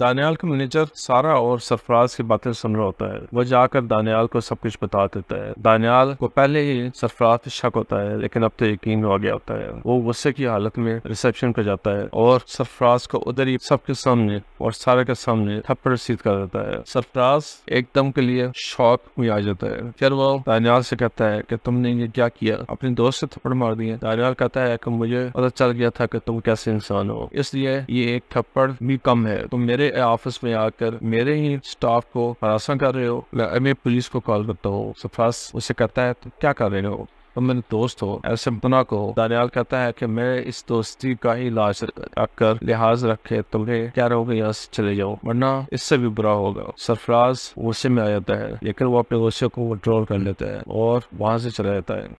दानियाल का मैनेजर सारा और सरफराज की बातें सुन रहा होता है वह जाकर दानियाल को सब कुछ बता देता है दानियाल को पहले ही सरफराज पे शक होता है लेकिन अब तो यकीन हो गया होता है वो गुस्से की हालत में रिसेप्शन पर जाता है और सरफराज को उधर ही सबके सामने और सारे के सामने थप्पड़ रसीद कर देता है सरफराज एकदम के लिए शौक में आ जाता है फिर वो दानियाल से कहता है कि तुमने ये क्या किया अपने दोस्त से थप्पड़ मार दिए दानियाल कहता है कि मुझे पता चल गया था कि तुम कैसे इंसान हो इसलिए ये एक थप्पड़ भी कम है तुम मेरे मेरे ऑफिस में आकर मेरे ही स्टाफ को हरासा कर रहे हो मैं पुलिस को कॉल करता हूँ सफास तो उसे कहता है तो क्या कर रहे हो और मेरे दोस्त हो ऐसे मुना को दानियाल कहता है कि मैं इस दोस्ती का ही लाज रखकर लिहाज रखे तुम्हें क्या रहोगे यहाँ से चले जाओ वरना इससे भी बुरा होगा सरफराज गुस्से में आ जाता है लेकिन वो अपने गुस्से को कंट्रोल कर लेता है और वहां से चला जाता है